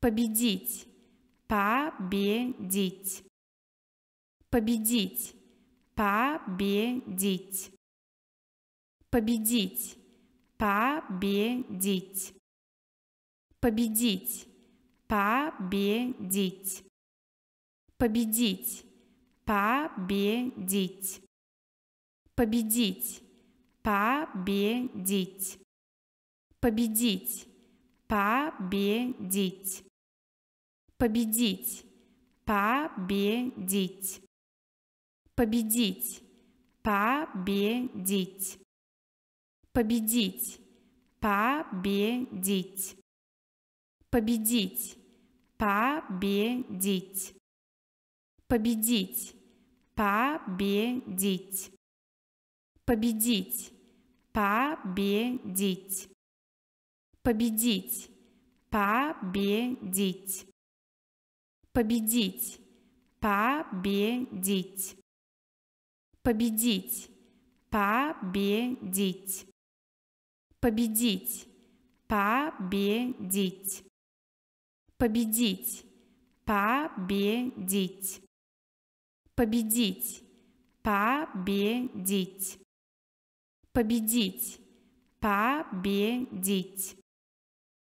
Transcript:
победить, победить, победить, победить, победить, победить, победить, победить, победить, победить, победить, победить, победить, победить победить, победить, победить, победить, победить, победить, победить, победить, победить, победить, победить, победить, победить, победить победить, победить, победить, победить, победить, победить, победить, победить, победить, победить, победить, победить.